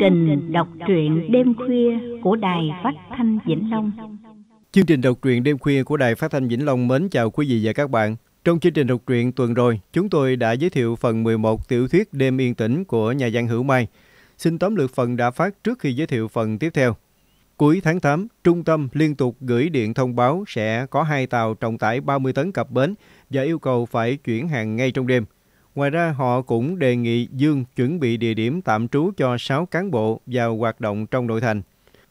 trình đọc truyện đêm khuya của Đài Phát Thanh Vĩnh Long. Chương trình đọc truyện đêm khuya của Đài Phát Thanh Vĩnh Long mến chào quý vị và các bạn. Trong chương trình đọc truyện tuần rồi, chúng tôi đã giới thiệu phần 11 tiểu thuyết Đêm Yên Tĩnh của nhà văn Hữu Mai. Xin tóm lược phần đã phát trước khi giới thiệu phần tiếp theo. Cuối tháng 8, trung tâm liên tục gửi điện thông báo sẽ có hai tàu trọng tải 30 tấn cập bến và yêu cầu phải chuyển hàng ngay trong đêm. Ngoài ra, họ cũng đề nghị Dương chuẩn bị địa điểm tạm trú cho 6 cán bộ vào hoạt động trong nội thành.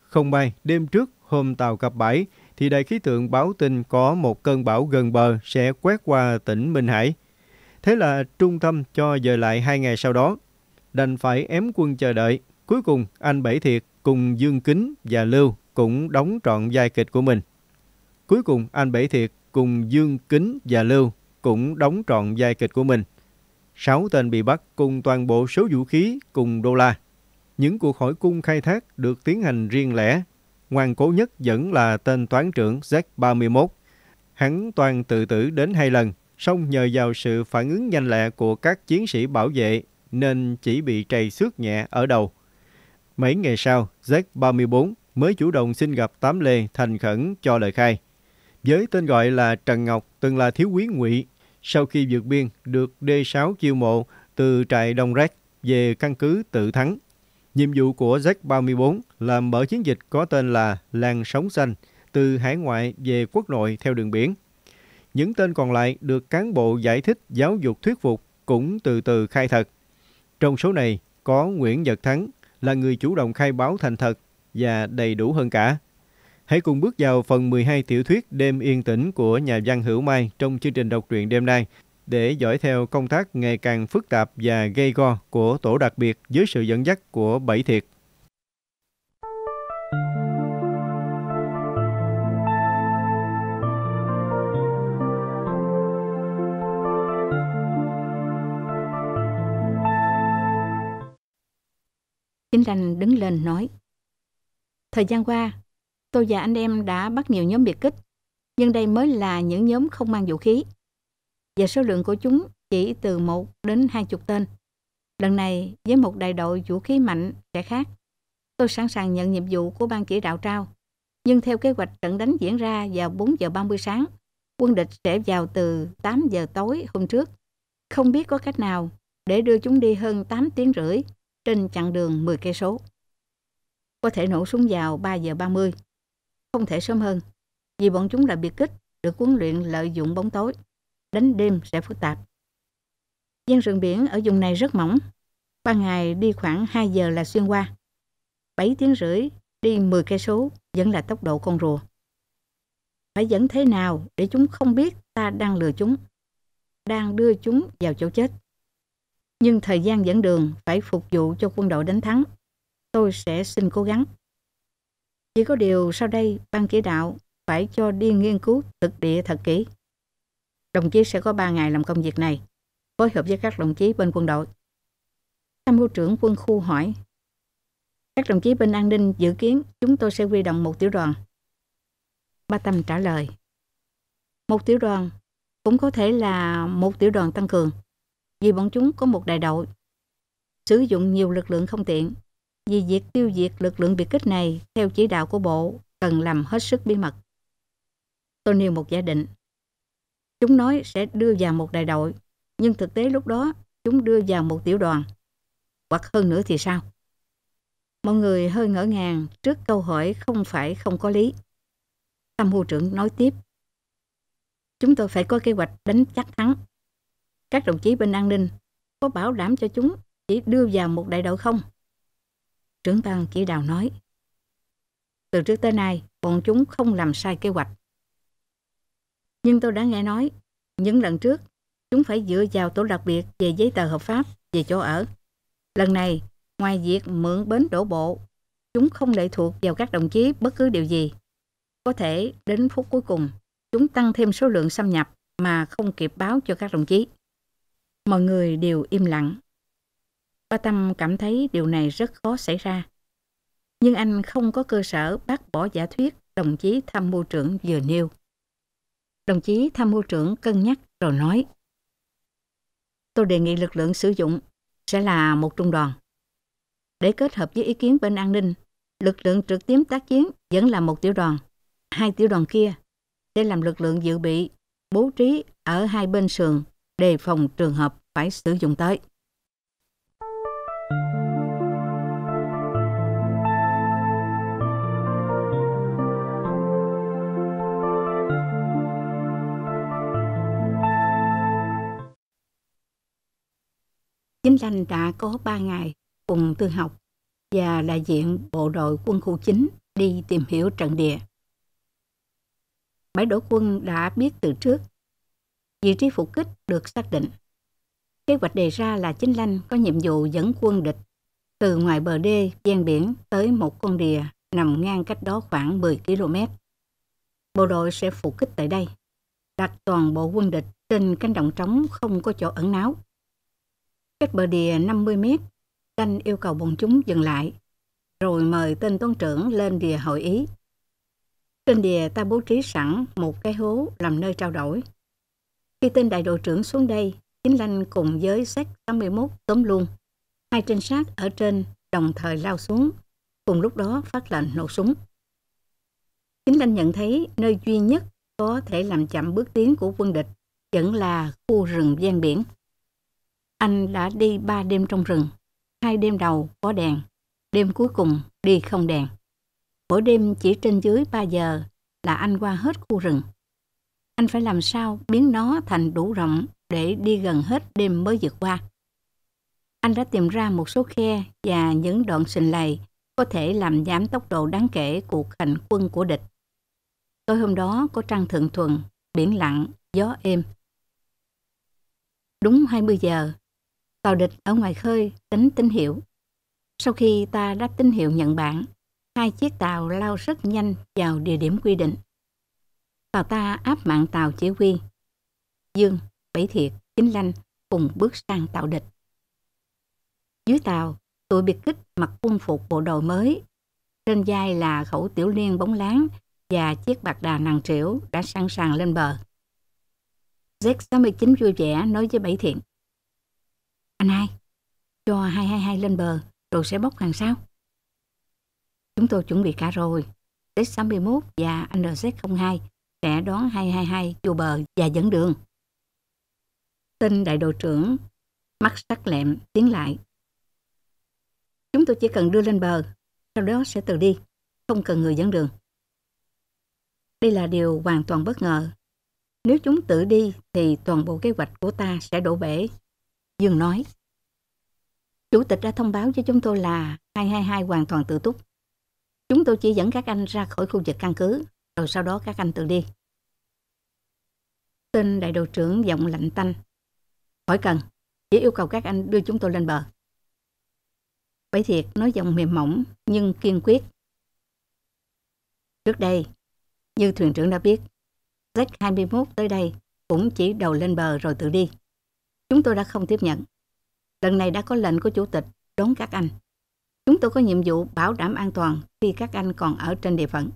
Không may, đêm trước, hôm tàu cập bãi, thì đại khí tượng báo tin có một cơn bão gần bờ sẽ quét qua tỉnh Minh Hải. Thế là trung tâm cho dời lại hai ngày sau đó. Đành phải ém quân chờ đợi. Cuối cùng, anh Bảy Thiệt cùng Dương Kính và Lưu cũng đóng trọn vai kịch của mình. Cuối cùng, anh Bảy Thiệt cùng Dương Kính và Lưu cũng đóng trọn vai kịch của mình. Sáu tên bị bắt cùng toàn bộ số vũ khí cùng đô la. Những cuộc hỏi cung khai thác được tiến hành riêng lẻ. Ngoan cố nhất vẫn là tên toán trưởng Z31. Hắn toàn tự tử đến hai lần, song nhờ vào sự phản ứng nhanh lẹ của các chiến sĩ bảo vệ nên chỉ bị trầy xước nhẹ ở đầu. Mấy ngày sau, Z34 mới chủ động xin gặp Tám Lê thành khẩn cho lời khai. Với tên gọi là Trần Ngọc từng là thiếu quý ngụy sau khi vượt biên được D6 chiêu mộ từ trại Đông Rác về căn cứ tự thắng. Nhiệm vụ của Z-34 là mở chiến dịch có tên là Làn Sóng Xanh từ hải ngoại về quốc nội theo đường biển. Những tên còn lại được cán bộ giải thích giáo dục thuyết phục cũng từ từ khai thật. Trong số này có Nguyễn Nhật Thắng là người chủ động khai báo thành thật và đầy đủ hơn cả. Hãy cùng bước vào phần 12 tiểu thuyết Đêm yên tĩnh của nhà văn Hữu Mai trong chương trình đọc truyện đêm nay để dõi theo công tác ngày càng phức tạp và gây go của tổ đặc biệt dưới sự dẫn dắt của Bảy Thiệt. Chính Ranh đứng lên nói Thời gian qua, tôi và anh em đã bắt nhiều nhóm biệt kích, nhưng đây mới là những nhóm không mang vũ khí. Và số lượng của chúng chỉ từ 1 đến 20 tên. Lần này, với một đại đội vũ khí mạnh sẽ khác. Tôi sẵn sàng nhận nhiệm vụ của ban chỉ đạo trao. Nhưng theo kế hoạch trận đánh diễn ra vào 4 giờ 30 sáng, quân địch sẽ vào từ 8 giờ tối hôm trước. Không biết có cách nào để đưa chúng đi hơn 8 tiếng rưỡi trên chặng đường 10 cây số. Có thể nổ súng vào 3 giờ 30 không thể sớm hơn, vì bọn chúng là biệt kích, được huấn luyện lợi dụng bóng tối. Đánh đêm sẽ phức tạp. Gian rừng biển ở vùng này rất mỏng. Ban ngày đi khoảng 2 giờ là xuyên qua. 7 tiếng rưỡi đi 10 cây số vẫn là tốc độ con rùa. Phải dẫn thế nào để chúng không biết ta đang lừa chúng, đang đưa chúng vào chỗ chết. Nhưng thời gian dẫn đường phải phục vụ cho quân đội đánh thắng. Tôi sẽ xin cố gắng. Chỉ có điều sau đây ban chỉ đạo phải cho đi nghiên cứu thực địa thật kỹ. Đồng chí sẽ có 3 ngày làm công việc này, phối hợp với các đồng chí bên quân đội. Tham mưu trưởng quân khu hỏi, các đồng chí bên an ninh dự kiến chúng tôi sẽ huy động một tiểu đoàn. Ba Tâm trả lời, một tiểu đoàn cũng có thể là một tiểu đoàn tăng cường, vì bọn chúng có một đại đội, sử dụng nhiều lực lượng không tiện vì việc tiêu diệt lực lượng biệt kích này theo chỉ đạo của bộ cần làm hết sức bí mật. Tôi nêu một giả định. Chúng nói sẽ đưa vào một đại đội, nhưng thực tế lúc đó chúng đưa vào một tiểu đoàn. Hoặc hơn nữa thì sao? Mọi người hơi ngỡ ngàng trước câu hỏi không phải không có lý. Tham hưu trưởng nói tiếp. Chúng tôi phải có kế hoạch đánh chắc thắng. Các đồng chí bên an ninh có bảo đảm cho chúng chỉ đưa vào một đại đội không? Trưởng ban chỉ đạo nói. Từ trước tới nay, bọn chúng không làm sai kế hoạch. Nhưng tôi đã nghe nói, những lần trước, chúng phải dựa vào tổ đặc biệt về giấy tờ hợp pháp, về chỗ ở. Lần này, ngoài việc mượn bến đổ bộ, chúng không lệ thuộc vào các đồng chí bất cứ điều gì. Có thể đến phút cuối cùng, chúng tăng thêm số lượng xâm nhập mà không kịp báo cho các đồng chí. Mọi người đều im lặng. Ba Tâm cảm thấy điều này rất khó xảy ra. Nhưng anh không có cơ sở bác bỏ giả thuyết đồng chí tham mưu trưởng vừa nêu. Đồng chí tham mưu trưởng cân nhắc rồi nói Tôi đề nghị lực lượng sử dụng sẽ là một trung đoàn. Để kết hợp với ý kiến bên an ninh, lực lượng trực tiếp tác chiến vẫn là một tiểu đoàn. Hai tiểu đoàn kia sẽ làm lực lượng dự bị bố trí ở hai bên sườn đề phòng trường hợp phải sử dụng tới. Chính Lanh đã có 3 ngày cùng Tư Học và đại diện bộ đội quân khu chính đi tìm hiểu trận địa. Bãi đổ quân đã biết từ trước, vị trí phục kích được xác định. Kế hoạch đề ra là Chính Lanh có nhiệm vụ dẫn quân địch từ ngoài bờ đê ven biển tới một con đìa nằm ngang cách đó khoảng 10 km. Bộ đội sẽ phục kích tại đây, đặt toàn bộ quân địch trên cánh đồng trống không có chỗ ẩn náu cách bờ đìa 50 mét. Đanh yêu cầu bọn chúng dừng lại, rồi mời tên tuấn trưởng lên đìa hội ý. Trên đìa ta bố trí sẵn một cái hố làm nơi trao đổi. Khi tên đại đội trưởng xuống đây, Chính Lanh cùng với sách 81 tóm luôn. Hai trinh sát ở trên đồng thời lao xuống, cùng lúc đó phát lệnh nổ súng. Chính Lanh nhận thấy nơi duy nhất có thể làm chậm bước tiến của quân địch vẫn là khu rừng gian biển. Anh đã đi ba đêm trong rừng. Hai đêm đầu có đèn, đêm cuối cùng đi không đèn. Mỗi đêm chỉ trên dưới 3 giờ là anh qua hết khu rừng. Anh phải làm sao biến nó thành đủ rộng để đi gần hết đêm mới vượt qua. Anh đã tìm ra một số khe và những đoạn sình lầy có thể làm giảm tốc độ đáng kể cuộc hành quân của địch. Tối hôm đó có trăng thượng thuần, biển lặng, gió êm. Đúng 20 giờ, tàu địch ở ngoài khơi tính tín hiệu. Sau khi ta đáp tín hiệu nhận bạn, hai chiếc tàu lao rất nhanh vào địa điểm quy định. Tàu ta áp mạng tàu chỉ huy. Dương, Bảy Thiệt, Chính Lanh cùng bước sang tàu địch. Dưới tàu, tụi biệt kích mặc quân phục bộ đồ mới. Trên vai là khẩu tiểu liên bóng láng và chiếc bạc đà nàng triểu đã sẵn sàng lên bờ. Z69 vui vẻ nói với Bảy Thiện. Anh hai, cho 222 lên bờ rồi sẽ bốc hàng sau. Chúng tôi chuẩn bị cả rồi. T61 và NZ02 sẽ đón 222 vô bờ và dẫn đường. Tên đại đội trưởng mắt sắc lẹm tiến lại. Chúng tôi chỉ cần đưa lên bờ, sau đó sẽ tự đi, không cần người dẫn đường. Đây là điều hoàn toàn bất ngờ. Nếu chúng tự đi thì toàn bộ kế hoạch của ta sẽ đổ bể Dương nói. Chủ tịch đã thông báo cho chúng tôi là 222 hoàn toàn tự túc. Chúng tôi chỉ dẫn các anh ra khỏi khu vực căn cứ, rồi sau đó các anh tự đi. Tên đại đội trưởng giọng lạnh tanh. Khỏi cần, chỉ yêu cầu các anh đưa chúng tôi lên bờ. Bảy thiệt nói giọng mềm mỏng nhưng kiên quyết. Trước đây, như thuyền trưởng đã biết, Z-21 tới đây cũng chỉ đầu lên bờ rồi tự đi. Chúng tôi đã không tiếp nhận. Lần này đã có lệnh của chủ tịch đón các anh. Chúng tôi có nhiệm vụ bảo đảm an toàn khi các anh còn ở trên địa phận.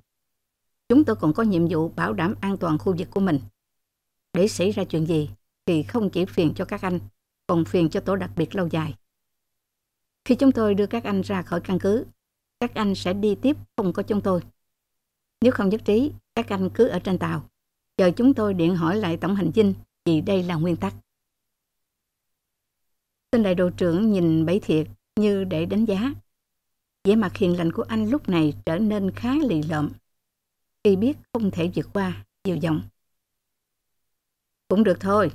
Chúng tôi còn có nhiệm vụ bảo đảm an toàn khu vực của mình. Để xảy ra chuyện gì thì không chỉ phiền cho các anh, còn phiền cho tổ đặc biệt lâu dài. Khi chúng tôi đưa các anh ra khỏi căn cứ, các anh sẽ đi tiếp không có chúng tôi. Nếu không nhất trí, các anh cứ ở trên tàu. Chờ chúng tôi điện hỏi lại tổng hành dinh vì đây là nguyên tắc. Tên đại đội trưởng nhìn Bảy Thiệt như để đánh giá. vẻ mặt hiền lành của anh lúc này trở nên khá lì lợm. Khi biết không thể vượt qua, dịu giọng. Cũng được thôi.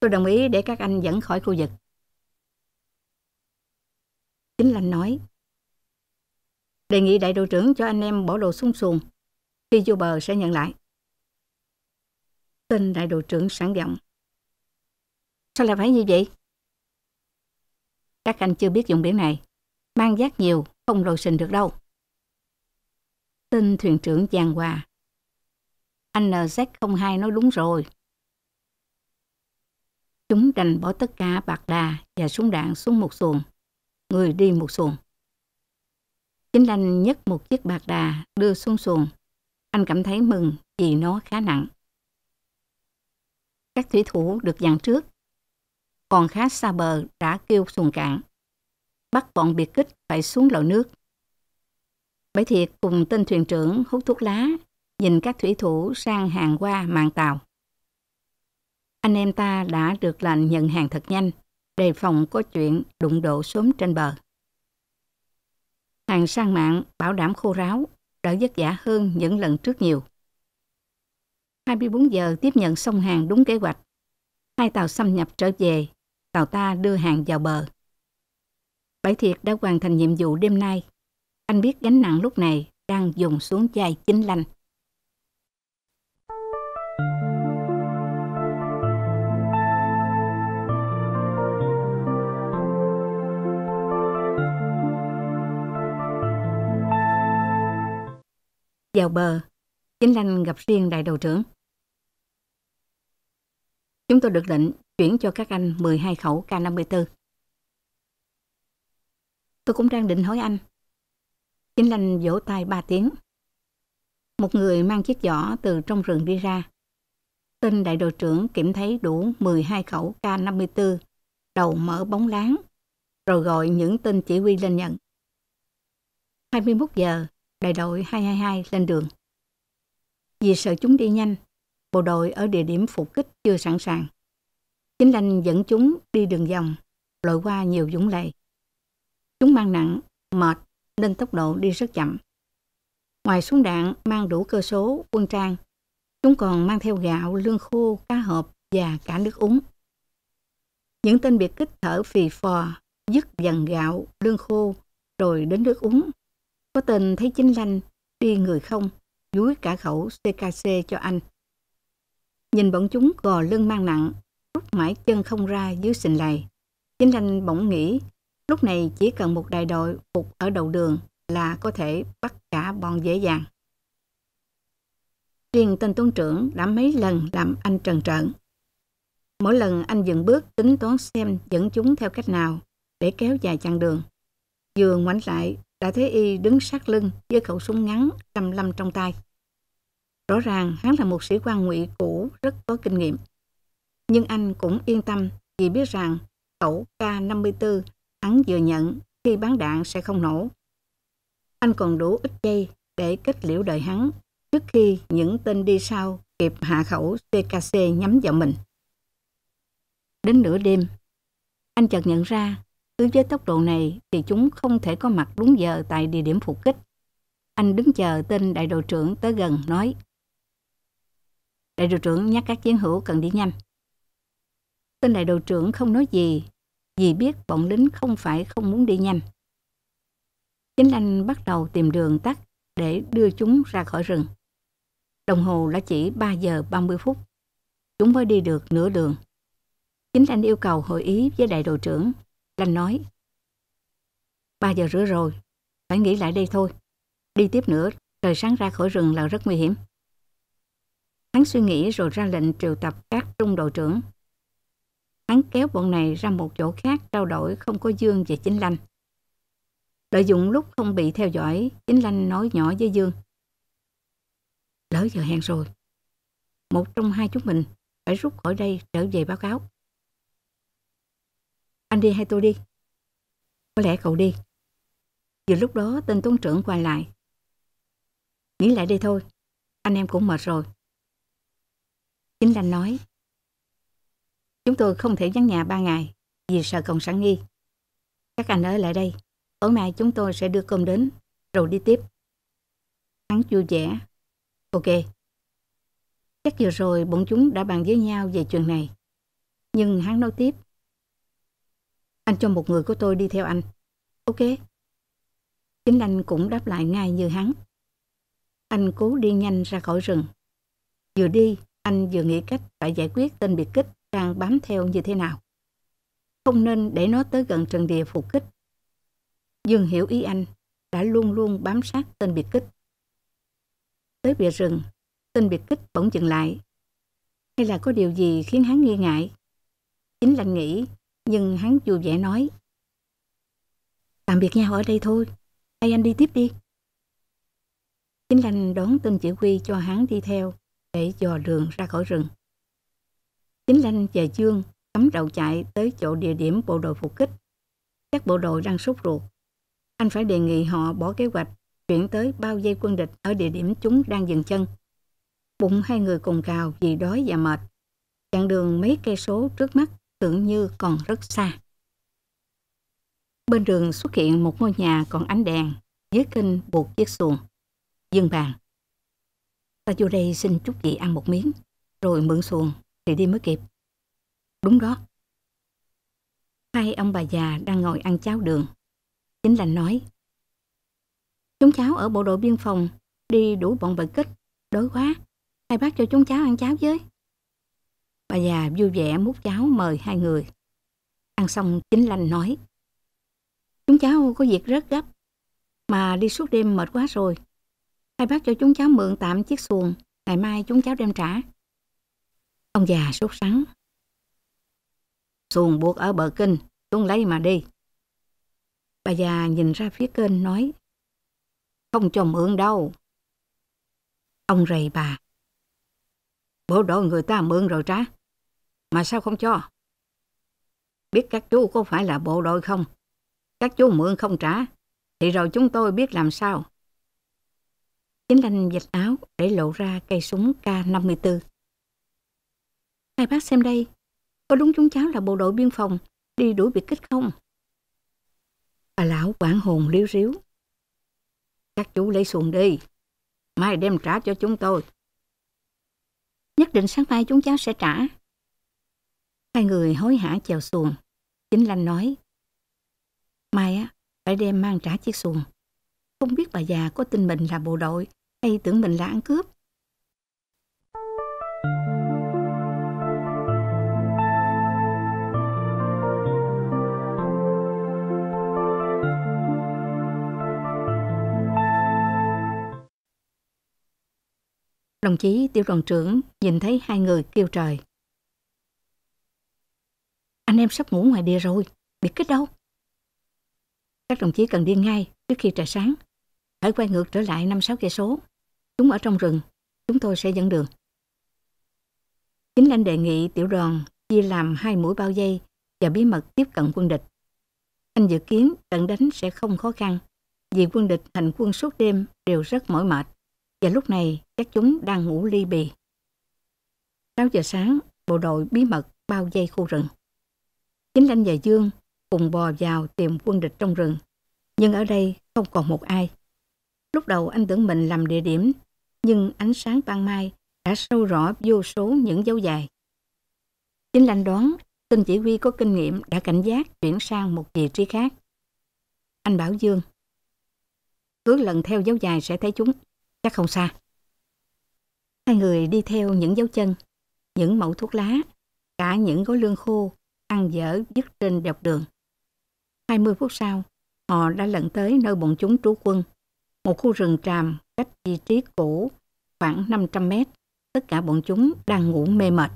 Tôi đồng ý để các anh dẫn khỏi khu vực. Chính lành nói. Đề nghị đại đội trưởng cho anh em bỏ đồ xuống xuồng. Khi vô bờ sẽ nhận lại. Tên đại đội trưởng sẵn giọng. Sao lại phải như vậy? Các anh chưa biết dùng biển này. Mang giác nhiều, không lồi sình được đâu. Tin thuyền trưởng Giang Hòa. Anh NZ02 nói đúng rồi. Chúng đành bỏ tất cả bạc đà và súng đạn xuống một xuồng. Người đi một xuồng. Chính anh nhấc một chiếc bạc đà đưa xuống xuồng. Anh cảm thấy mừng vì nó khá nặng. Các thủy thủ được dặn trước còn khá xa bờ đã kêu xuồng cạn. Bắt bọn biệt kích phải xuống lầu nước. Bảy thiệt cùng tên thuyền trưởng hút thuốc lá, nhìn các thủy thủ sang hàng qua mạng tàu. Anh em ta đã được lệnh nhận hàng thật nhanh, đề phòng có chuyện đụng độ sớm trên bờ. Hàng sang mạng bảo đảm khô ráo, đỡ vất vả hơn những lần trước nhiều. 24 giờ tiếp nhận xong hàng đúng kế hoạch. Hai tàu xâm nhập trở về tàu ta đưa hàng vào bờ. Bảy thiệt đã hoàn thành nhiệm vụ đêm nay. Anh biết gánh nặng lúc này đang dùng xuống vai chính lành. Vào bờ, Chính Lanh gặp riêng đại đầu trưởng. Chúng tôi được lệnh chuyển cho các anh 12 khẩu K54. Tôi cũng đang định hỏi anh. Chính anh vỗ tay ba tiếng. Một người mang chiếc giỏ từ trong rừng đi ra. Tên đại đội trưởng kiểm thấy đủ 12 khẩu K54, đầu mở bóng láng, rồi gọi những tên chỉ huy lên nhận. 21 giờ, đại đội 222 lên đường. Vì sợ chúng đi nhanh, bộ đội ở địa điểm phục kích chưa sẵn sàng Chính lành dẫn chúng đi đường vòng, lội qua nhiều dũng lầy. Chúng mang nặng, mệt nên tốc độ đi rất chậm. Ngoài súng đạn mang đủ cơ số, quân trang, chúng còn mang theo gạo, lương khô, cá hộp và cả nước uống. Những tên biệt kích thở phì phò, dứt dần gạo, lương khô, rồi đến nước uống. Có tên thấy chính lanh, đi người không, dúi cả khẩu CKC cho anh. Nhìn bọn chúng gò lưng mang nặng, rút mãi chân không ra dưới sình lầy. Chính anh bỗng nghĩ, lúc này chỉ cần một đại đội phục ở đầu đường là có thể bắt cả bọn dễ dàng. Riêng tên tuấn trưởng đã mấy lần làm anh trần trợn. Mỗi lần anh dừng bước tính toán xem dẫn chúng theo cách nào để kéo dài chặng đường. Vừa ngoảnh lại, đã thấy y đứng sát lưng với khẩu súng ngắn lăm lăm trong tay. Rõ ràng hắn là một sĩ quan ngụy cũ rất có kinh nghiệm nhưng anh cũng yên tâm vì biết rằng khẩu K54 hắn vừa nhận khi bắn đạn sẽ không nổ. Anh còn đủ ít giây để kết liễu đời hắn trước khi những tên đi sau kịp hạ khẩu CKC nhắm vào mình. Đến nửa đêm, anh chợt nhận ra cứ với tốc độ này thì chúng không thể có mặt đúng giờ tại địa điểm phục kích. Anh đứng chờ tên đại đội trưởng tới gần nói Đại đội trưởng nhắc các chiến hữu cần đi nhanh. Tên đại đội trưởng không nói gì, vì biết bọn lính không phải không muốn đi nhanh. Chính anh bắt đầu tìm đường tắt để đưa chúng ra khỏi rừng. Đồng hồ đã chỉ 3 giờ 30 phút. Chúng mới đi được nửa đường. Chính anh yêu cầu hội ý với đại đội trưởng. Lanh nói, 3 giờ rưỡi rồi, phải nghỉ lại đây thôi. Đi tiếp nữa, trời sáng ra khỏi rừng là rất nguy hiểm. Hắn suy nghĩ rồi ra lệnh triệu tập các trung đội trưởng hắn kéo bọn này ra một chỗ khác trao đổi không có Dương và Chính Lanh. Lợi dụng lúc không bị theo dõi, Chính Lanh nói nhỏ với Dương. Lỡ giờ hẹn rồi. Một trong hai chúng mình phải rút khỏi đây trở về báo cáo. Anh đi hay tôi đi? Có lẽ cậu đi. Vừa lúc đó tên tuấn trưởng quay lại. Nghĩ lại đi thôi, anh em cũng mệt rồi. Chính Lanh nói, Chúng tôi không thể vắng nhà ba ngày vì sợ Cộng sản nghi. Các anh ở lại đây. Tối nay chúng tôi sẽ đưa cơm đến rồi đi tiếp. Hắn vui vẻ. Ok. Chắc vừa rồi bọn chúng đã bàn với nhau về chuyện này. Nhưng hắn nói tiếp. Anh cho một người của tôi đi theo anh. Ok. Chính anh cũng đáp lại ngay như hắn. Anh cố đi nhanh ra khỏi rừng. Vừa đi, anh vừa nghĩ cách phải giải quyết tên biệt kích đang bám theo như thế nào. Không nên để nó tới gần trần địa phục kích. Dương hiểu ý anh đã luôn luôn bám sát tên biệt kích. Tới bìa rừng, tên biệt kích bỗng dừng lại. Hay là có điều gì khiến hắn nghi ngại? Chính là nghĩ, nhưng hắn dù vẻ nói. Tạm biệt nhau ở đây thôi, hay anh đi tiếp đi. Chính Lanh đón tên chỉ huy cho hắn đi theo để dò đường ra khỏi rừng. Chính Lanh và Dương cắm đầu chạy tới chỗ địa điểm bộ đội phục kích. Các bộ đội đang sốt ruột. Anh phải đề nghị họ bỏ kế hoạch chuyển tới bao dây quân địch ở địa điểm chúng đang dừng chân. Bụng hai người cùng cào vì đói và mệt. Chặng đường mấy cây số trước mắt tưởng như còn rất xa. Bên đường xuất hiện một ngôi nhà còn ánh đèn, dưới kinh buộc chiếc xuồng. Dương bàn. Ta vô đây xin chút gì ăn một miếng, rồi mượn xuồng thì đi mới kịp. Đúng đó. Hai ông bà già đang ngồi ăn cháo đường. Chính là nói. Chúng cháu ở bộ đội biên phòng đi đủ bọn bệnh kích, đói quá. Hai bác cho chúng cháu ăn cháo với. Bà già vui vẻ múc cháo mời hai người. Ăn xong chính lành nói. Chúng cháu có việc rất gấp, mà đi suốt đêm mệt quá rồi. Hai bác cho chúng cháu mượn tạm chiếc xuồng, ngày mai chúng cháu đem trả. Ông già sốt sắng. Xuồng buộc ở bờ kinh, xuống lấy mà đi. Bà già nhìn ra phía kênh nói. Không cho mượn đâu. Ông rầy bà. Bộ đội người ta mượn rồi trá. Mà sao không cho? Biết các chú có phải là bộ đội không? Các chú mượn không trả. Thì rồi chúng tôi biết làm sao. Chính Lanh dịch áo để lộ ra cây súng K-54. Hai bác xem đây, có đúng chúng cháu là bộ đội biên phòng đi đuổi biệt kích không? Bà lão quảng hồn liếu riếu. Các chú lấy xuồng đi, mai đem trả cho chúng tôi. Nhất định sáng mai chúng cháu sẽ trả. Hai người hối hả chèo xuồng. Chính Lanh nói, mai á, phải đem mang trả chiếc xuồng. Không biết bà già có tin mình là bộ đội hay tưởng mình là ăn cướp. Thank you. Đồng chí tiểu đoàn trưởng nhìn thấy hai người kêu trời. Anh em sắp ngủ ngoài bìa rồi, biệt kích đâu? Các đồng chí cần đi ngay trước khi trời sáng. Hãy quay ngược trở lại 5-6 cây số. Chúng ở trong rừng, chúng tôi sẽ dẫn đường. Chính anh đề nghị tiểu đoàn chia làm hai mũi bao dây và bí mật tiếp cận quân địch. Anh dự kiến trận đánh sẽ không khó khăn vì quân địch thành quân suốt đêm đều rất mỏi mệt và lúc này chắc chúng đang ngủ ly bì. 6 giờ sáng, bộ đội bí mật bao dây khu rừng. Chính Lanh và Dương cùng bò vào tìm quân địch trong rừng, nhưng ở đây không còn một ai. Lúc đầu anh tưởng mình làm địa điểm, nhưng ánh sáng ban mai đã sâu rõ vô số những dấu dài. Chính Lanh đoán tên chỉ huy có kinh nghiệm đã cảnh giác chuyển sang một vị trí khác. Anh bảo Dương, cứ lần theo dấu dài sẽ thấy chúng chắc không xa. Hai người đi theo những dấu chân, những mẫu thuốc lá, cả những gói lương khô, ăn dở dứt trên dọc đường. 20 phút sau, họ đã lận tới nơi bọn chúng trú quân, một khu rừng tràm cách vị trí cũ khoảng 500 mét. Tất cả bọn chúng đang ngủ mê mệt.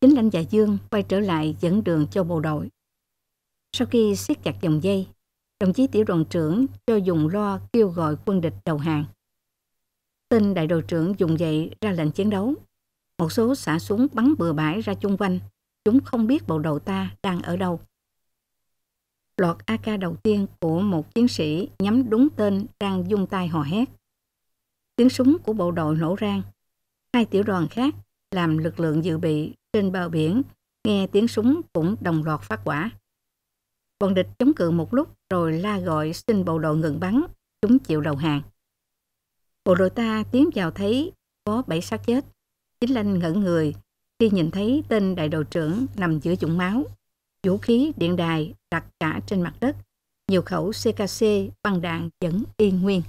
Chính lãnh dạ dương quay trở lại dẫn đường cho bộ đội. Sau khi siết chặt dòng dây, đồng chí tiểu đoàn trưởng cho dùng loa kêu gọi quân địch đầu hàng. Tên đại đội trưởng dùng dậy ra lệnh chiến đấu. Một số xả súng bắn bừa bãi ra chung quanh. Chúng không biết bộ đội ta đang ở đâu. Loạt AK đầu tiên của một chiến sĩ nhắm đúng tên đang dung tay hò hét. Tiếng súng của bộ đội nổ rang. Hai tiểu đoàn khác làm lực lượng dự bị trên bờ biển nghe tiếng súng cũng đồng loạt phát quả. Bọn địch chống cự một lúc rồi la gọi xin bộ đội ngừng bắn, chúng chịu đầu hàng. Bộ đội ta tiến vào thấy có bảy xác chết. Chính Lanh ngẩn người khi nhìn thấy tên đại đội trưởng nằm giữa chủng máu. Vũ khí điện đài đặt cả trên mặt đất. Nhiều khẩu CKC băng đạn vẫn yên nguyên.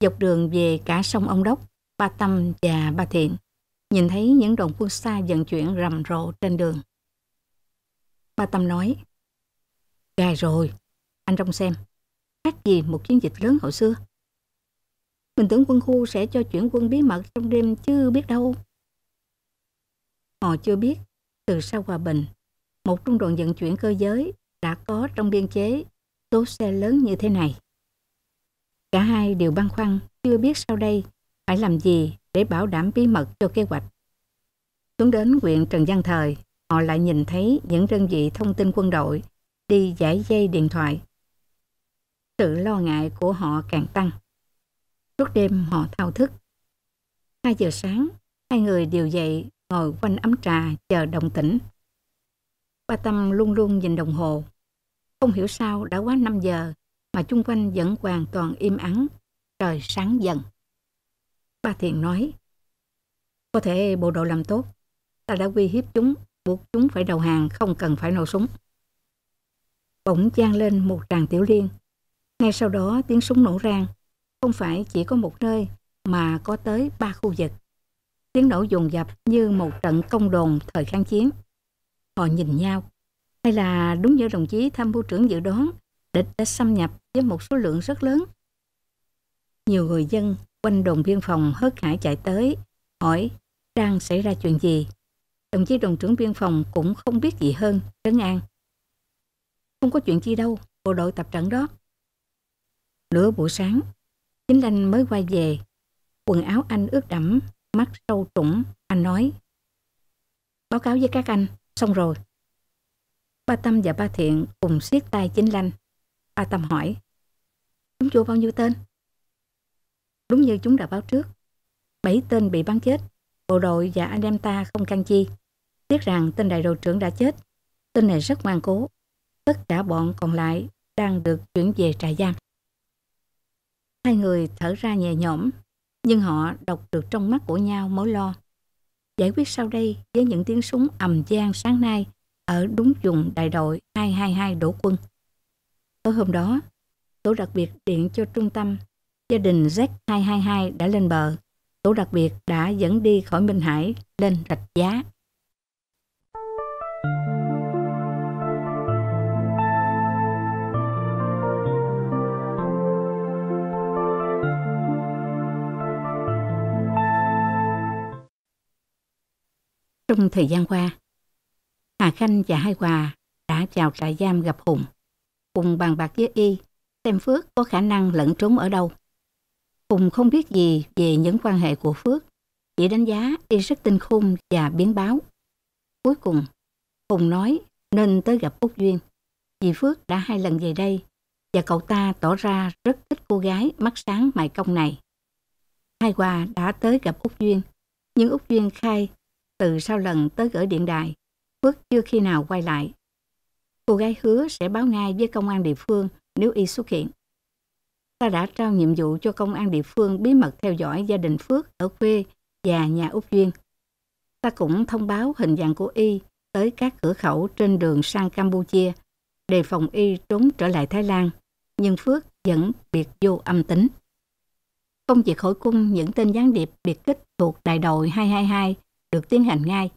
Dọc đường về cả sông Ông Đốc, Ba Tâm và ba Thiện, nhìn thấy những đoàn quân xa vận chuyển rầm rộ trên đường. Ba Tâm nói, Gài rồi, anh trông xem, khác gì một chiến dịch lớn hồi xưa. Mình tưởng quân khu sẽ cho chuyển quân bí mật trong đêm chứ biết đâu. Họ chưa biết, từ sau Hòa Bình, một trung đoàn vận chuyển cơ giới đã có trong biên chế số xe lớn như thế này. Cả hai đều băn khoăn, chưa biết sau đây phải làm gì để bảo đảm bí mật cho kế hoạch. Xuống đến huyện Trần Văn Thời, họ lại nhìn thấy những đơn vị thông tin quân đội đi giải dây điện thoại. Sự lo ngại của họ càng tăng. Suốt đêm họ thao thức. hai giờ sáng, hai người đều dậy ngồi quanh ấm trà chờ đồng tĩnh. Ba Tâm luôn luôn nhìn đồng hồ. Không hiểu sao đã quá 5 giờ mà chung quanh vẫn hoàn toàn im ắng, trời sáng dần. Ba Thiện nói, có thể bộ đội làm tốt, ta đã uy hiếp chúng, buộc chúng phải đầu hàng không cần phải nổ súng. Bỗng gian lên một tràng tiểu liên, ngay sau đó tiếng súng nổ rang, không phải chỉ có một nơi mà có tới ba khu vực. Tiếng nổ dồn dập như một trận công đồn thời kháng chiến. Họ nhìn nhau, hay là đúng như đồng chí tham mưu trưởng dự đoán, địch đã xâm nhập với một số lượng rất lớn. Nhiều người dân quanh đồn biên phòng hớt hải chạy tới, hỏi đang xảy ra chuyện gì. Đồng chí đồng trưởng biên phòng cũng không biết gì hơn, trấn an. Không có chuyện gì đâu, bộ đội tập trận đó. Nửa buổi sáng, chính anh mới quay về. Quần áo anh ướt đẫm, mắt sâu trũng, anh nói. Báo cáo với các anh, xong rồi. Ba Tâm và ba Thiện cùng siết tay chính lanh. Ba Tâm hỏi. Chúng chùa bao nhiêu tên? Đúng như chúng đã báo trước, bảy tên bị bắn chết, bộ đội và anh em ta không can chi. Tiếc rằng tên đại đội trưởng đã chết, tên này rất ngoan cố. Tất cả bọn còn lại đang được chuyển về trại giam. Hai người thở ra nhẹ nhõm, nhưng họ đọc được trong mắt của nhau mối lo. Giải quyết sau đây với những tiếng súng ầm gian sáng nay ở đúng vùng đại đội 222 đổ quân. Tối hôm đó, tôi đặc biệt điện cho trung tâm gia đình Z222 đã lên bờ. Tổ đặc biệt đã dẫn đi khỏi Minh Hải lên Rạch Giá. Trong thời gian qua, Hà Khanh và Hai Hòa đã vào trại giam gặp Hùng. cùng bàn bạc với Y xem Phước có khả năng lẫn trốn ở đâu. Hùng không biết gì về những quan hệ của Phước, chỉ đánh giá y rất tinh khôn và biến báo. Cuối cùng, Hùng nói nên tới gặp Úc Duyên, vì Phước đã hai lần về đây và cậu ta tỏ ra rất thích cô gái mắt sáng mày công này. Hai Hòa đã tới gặp Úc Duyên, nhưng Úc Duyên khai từ sau lần tới gửi điện đài, Phước chưa khi nào quay lại. Cô gái hứa sẽ báo ngay với công an địa phương nếu y xuất hiện ta đã trao nhiệm vụ cho công an địa phương bí mật theo dõi gia đình Phước ở quê và nhà Úc Duyên. Ta cũng thông báo hình dạng của Y tới các cửa khẩu trên đường sang Campuchia, đề phòng Y trốn trở lại Thái Lan, nhưng Phước vẫn biệt vô âm tính. Công việc hội cung những tên gián điệp biệt kích thuộc đại đội 222 được tiến hành ngay.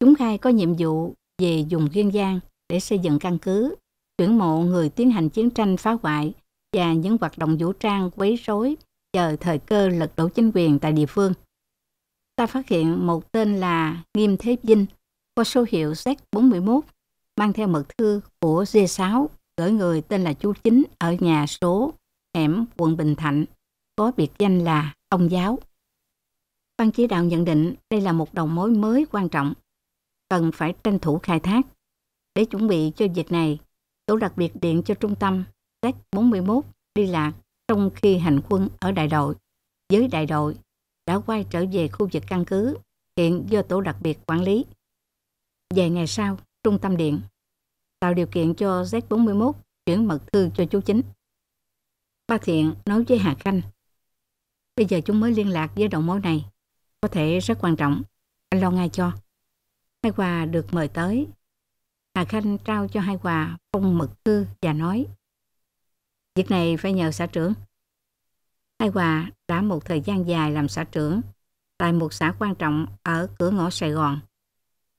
Chúng khai có nhiệm vụ về dùng Kiên Giang để xây dựng căn cứ, tuyển mộ người tiến hành chiến tranh phá hoại và những hoạt động vũ trang quấy rối chờ thời cơ lật đổ chính quyền tại địa phương. Ta phát hiện một tên là Nghiêm Thế Vinh có số hiệu Z41 mang theo mật thư của G6 gửi người tên là chú Chính ở nhà số hẻm quận Bình Thạnh có biệt danh là ông giáo. Ban chỉ đạo nhận định đây là một đầu mối mới quan trọng, cần phải tranh thủ khai thác. Để chuẩn bị cho việc này, tổ đặc biệt điện cho trung tâm Z-41 đi lạc trong khi hành quân ở đại đội. Với đại đội, đã quay trở về khu vực căn cứ, hiện do tổ đặc biệt quản lý. Vài ngày sau, trung tâm điện tạo điều kiện cho Z-41 chuyển mật thư cho chú chính. Ba Thiện nói với Hà Khanh, bây giờ chúng mới liên lạc với đầu mối này, có thể rất quan trọng, anh lo ngay cho. Hai Hòa được mời tới. Hà Khanh trao cho Hai Hòa phong mật thư và nói, Việc này phải nhờ xã trưởng. Hai Hòa đã một thời gian dài làm xã trưởng tại một xã quan trọng ở cửa ngõ Sài Gòn.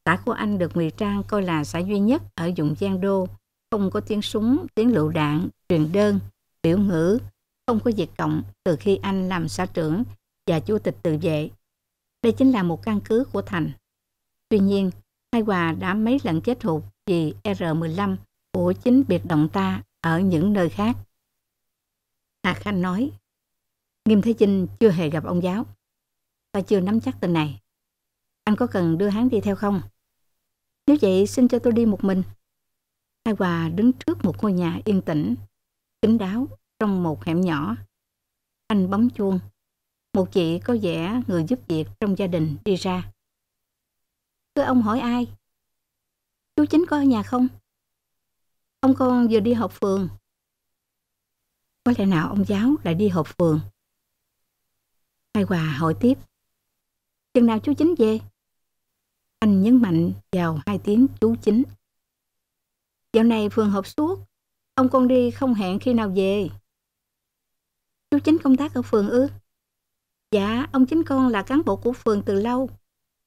Xã của anh được Ngụy Trang coi là xã duy nhất ở vùng Giang Đô, không có tiếng súng, tiếng lựu đạn, truyền đơn, biểu ngữ, không có việc cộng từ khi anh làm xã trưởng và chủ tịch tự vệ. Đây chính là một căn cứ của Thành. Tuy nhiên, Hai Hòa đã mấy lần chết hụt vì R-15 của chính biệt động ta ở những nơi khác. Hà Khanh nói, Nghiêm Thế Chinh chưa hề gặp ông giáo. Ta chưa nắm chắc tình này. Anh có cần đưa hắn đi theo không? Nếu vậy xin cho tôi đi một mình. Hai Hòa đứng trước một ngôi nhà yên tĩnh, kín đáo trong một hẻm nhỏ. Anh bấm chuông. Một chị có vẻ người giúp việc trong gia đình đi ra. Cứ ông hỏi ai? Chú chính có ở nhà không? Ông con vừa đi học phường, có lẽ nào ông giáo lại đi hộp phường? Hai Hòa hỏi tiếp. Chừng nào chú Chính về? Anh nhấn mạnh vào hai tiếng chú Chính. Dạo này phường họp suốt, ông con đi không hẹn khi nào về. Chú Chính công tác ở phường ư? Dạ, ông Chính con là cán bộ của phường từ lâu.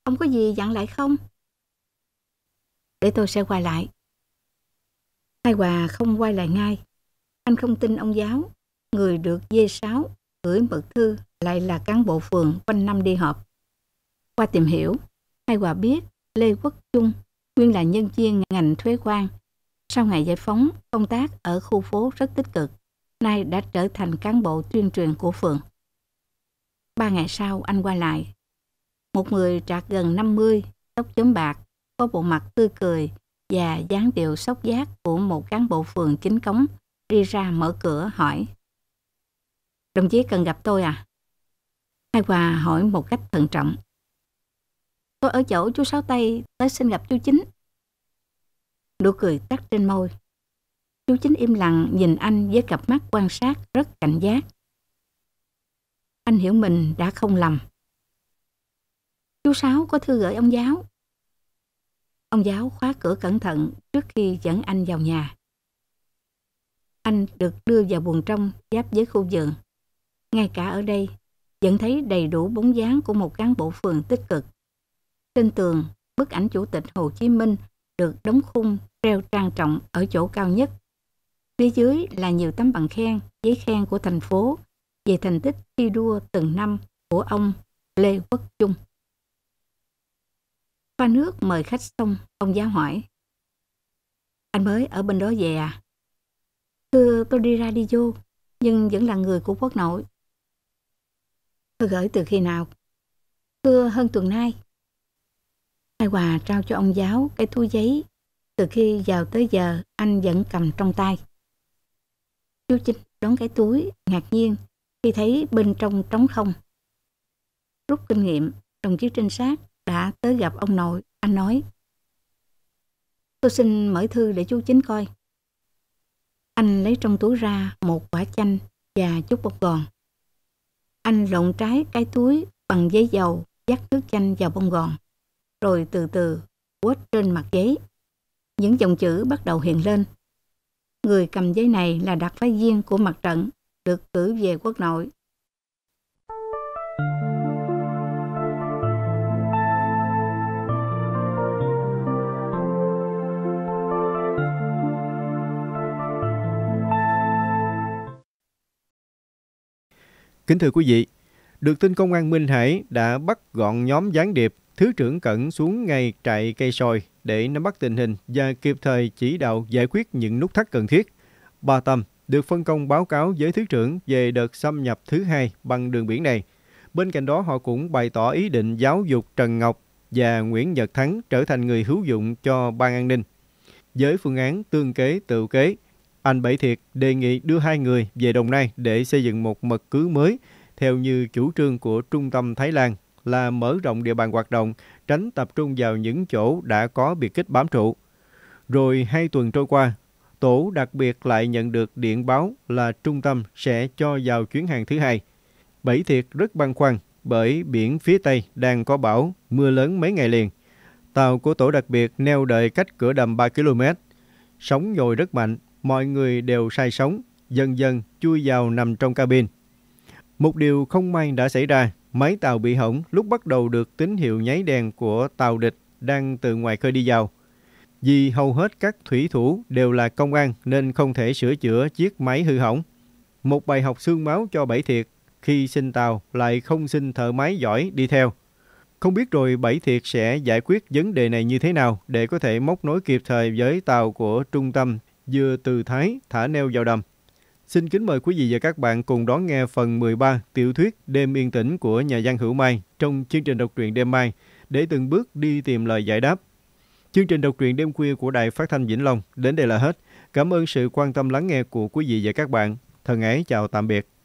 Ông có gì dặn lại không? Để tôi sẽ quay lại. Hai Hòa không quay lại ngay anh không tin ông giáo. Người được dê sáo gửi mật thư lại là cán bộ phường quanh năm đi họp. Qua tìm hiểu, hai quả biết Lê Quốc Trung nguyên là nhân viên ngành thuế quan. Sau ngày giải phóng, công tác ở khu phố rất tích cực, nay đã trở thành cán bộ tuyên truyền của phường. Ba ngày sau anh qua lại. Một người trạc gần 50, tóc chấm bạc, có bộ mặt tươi cười và dáng điệu sốc giác của một cán bộ phường chính cống đi ra mở cửa hỏi. Đồng chí cần gặp tôi à? Hai Hòa hỏi một cách thận trọng. Tôi ở chỗ chú Sáu Tây tới xin gặp chú Chính. Nụ cười tắt trên môi. Chú Chính im lặng nhìn anh với cặp mắt quan sát rất cảnh giác. Anh hiểu mình đã không lầm. Chú Sáu có thư gửi ông giáo. Ông giáo khóa cửa cẩn thận trước khi dẫn anh vào nhà anh được đưa vào buồng trong giáp với khu vườn. Ngay cả ở đây, vẫn thấy đầy đủ bóng dáng của một cán bộ phường tích cực. Trên tường, bức ảnh Chủ tịch Hồ Chí Minh được đóng khung treo trang trọng ở chỗ cao nhất. Phía dưới là nhiều tấm bằng khen, giấy khen của thành phố về thành tích thi đua từng năm của ông Lê Quốc Trung. Pha nước mời khách xong, ông giáo hỏi. Anh mới ở bên đó về à? Thưa tôi đi ra đi vô, nhưng vẫn là người của quốc nội. tôi gửi từ khi nào? Thưa hơn tuần nay. Hai quà trao cho ông giáo cái túi giấy. Từ khi vào tới giờ, anh vẫn cầm trong tay. Chú Chính đón cái túi, ngạc nhiên, khi thấy bên trong trống không. Rút kinh nghiệm, đồng chí trinh sát đã tới gặp ông nội, anh nói. Tôi xin mở thư để chú Chính coi. Anh lấy trong túi ra một quả chanh và chút bông gòn. Anh lộn trái cái túi bằng giấy dầu dắt nước chanh vào bông gòn, rồi từ từ quết trên mặt giấy. Những dòng chữ bắt đầu hiện lên. Người cầm giấy này là đặc phái viên của mặt trận, được cử về quốc nội Kính thưa quý vị, được tin công an Minh Hải đã bắt gọn nhóm gián điệp Thứ trưởng Cẩn xuống ngay trại cây sồi để nắm bắt tình hình và kịp thời chỉ đạo giải quyết những nút thắt cần thiết. Bà Tâm được phân công báo cáo với Thứ trưởng về đợt xâm nhập thứ hai bằng đường biển này. Bên cạnh đó, họ cũng bày tỏ ý định giáo dục Trần Ngọc và Nguyễn Nhật Thắng trở thành người hữu dụng cho Ban An ninh. Với phương án tương kế tự kế, anh Bảy Thiệt đề nghị đưa hai người về Đồng Nai để xây dựng một mật cứ mới theo như chủ trương của Trung tâm Thái Lan là mở rộng địa bàn hoạt động, tránh tập trung vào những chỗ đã có biệt kích bám trụ. Rồi hai tuần trôi qua, tổ đặc biệt lại nhận được điện báo là trung tâm sẽ cho vào chuyến hàng thứ hai. Bảy thiệt rất băn khoăn bởi biển phía Tây đang có bão, mưa lớn mấy ngày liền. Tàu của tổ đặc biệt neo đợi cách cửa đầm 3 km. Sóng dồi rất mạnh, mọi người đều say sóng, dần dần chui vào nằm trong cabin. Một điều không may đã xảy ra, máy tàu bị hỏng lúc bắt đầu được tín hiệu nháy đèn của tàu địch đang từ ngoài khơi đi vào. Vì hầu hết các thủy thủ đều là công an nên không thể sửa chữa chiếc máy hư hỏng. Một bài học xương máu cho Bảy Thiệt khi xin tàu lại không xin thợ máy giỏi đi theo. Không biết rồi Bảy Thiệt sẽ giải quyết vấn đề này như thế nào để có thể móc nối kịp thời với tàu của Trung tâm vừa từ thái thả neo vào đầm. Xin kính mời quý vị và các bạn cùng đón nghe phần 13 tiểu thuyết Đêm yên tĩnh của nhà văn Hữu Mai trong chương trình đọc truyện đêm mai để từng bước đi tìm lời giải đáp. Chương trình đọc truyện đêm khuya của Đài Phát thanh Vĩnh Long đến đây là hết. Cảm ơn sự quan tâm lắng nghe của quý vị và các bạn. Thân ái chào tạm biệt.